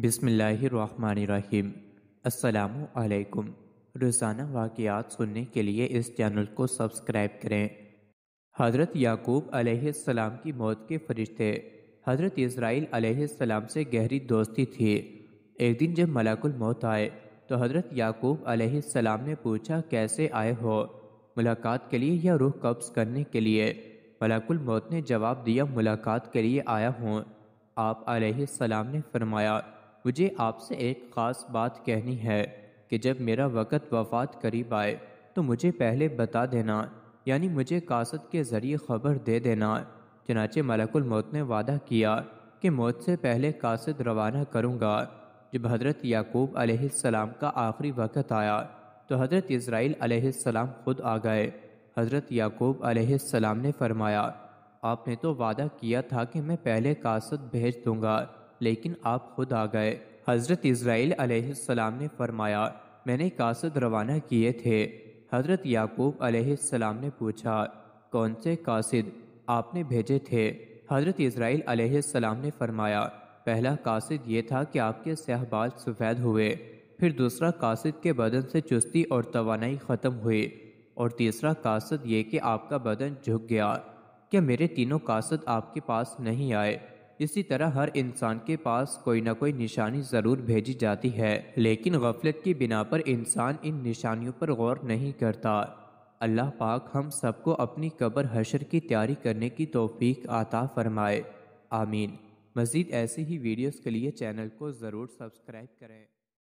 बिसमीम् अल्लाम रोज़ाना वाक़ात सुनने के लिए इस चैनल को सब्सक्राइब करें हज़रत याकूब अलैहिस्सलाम की मौत के फरिश्ते हज़रत इसराइल अलैहिस्सलाम से गहरी दोस्ती थी एक दिन जब मलाकुल मौत आए तो हज़रत याकूब अलैहिस्सलाम ने पूछा कैसे आए हो मुलाकात के लिए या रूह कब्ज़ करने के लिए मलाकुल मौत ने जवाब दिया मुलाकात के लिए आया हूँ आप अलैहिस्सलाम ने फरमाया मुझे आपसे एक ख़ास बात कहनी है कि जब मेरा वक़्त वफात करीब आए तो मुझे पहले बता देना यानी मुझे कासत के ज़रिए ख़बर दे देना चनाचे मलकुल मौत ने वादा किया कि मौत से पहले कासद रवाना करूँगा जब हज़रत याकूब अलैहिस्सलाम का आखिरी वक़्त आया तो हज़रत इसराइल अलैहिस्सलाम खुद आ गए हज़रत याकूब अलैहिस्सलाम ने फरमाया आपने तो वादा किया था कि मैं पहले कासद भेज दूँगा लेकिन आप खुद आ गए हज़रत इसराइल अलैहिस्सलाम ने फरमाया मैंने कासद रवाना किए थे हज़रत याकूब अलैहिस्सलाम ने पूछा कौन से कासद आपने भेजे थे हज़रत इसराइल अलैहिस्सलाम ने फरमाया पहला कासिद ये था कि आपके सहबाज सफ़ेद हुए फिर दूसरा कासद के बदन से चुस्ती और तोानाई ख़त्म हुई और तीसरा कासद ये कि आपका बदन झुक गया क्या मेरे तीनों कासद आपके पास नहीं आए इसी तरह हर इंसान के पास कोई ना कोई निशानी ज़रूर भेजी जाती है लेकिन गफलत की बिना पर इंसान इन निशानियों पर गौर नहीं करता अल्लाह पाक हम सबको अपनी कब्र हशर की तैयारी करने की तोफ़ी आता फ़रमाए आमीन मज़ीद ऐसे ही वीडियोज़ के लिए चैनल को ज़रूर सब्सक्राइब करें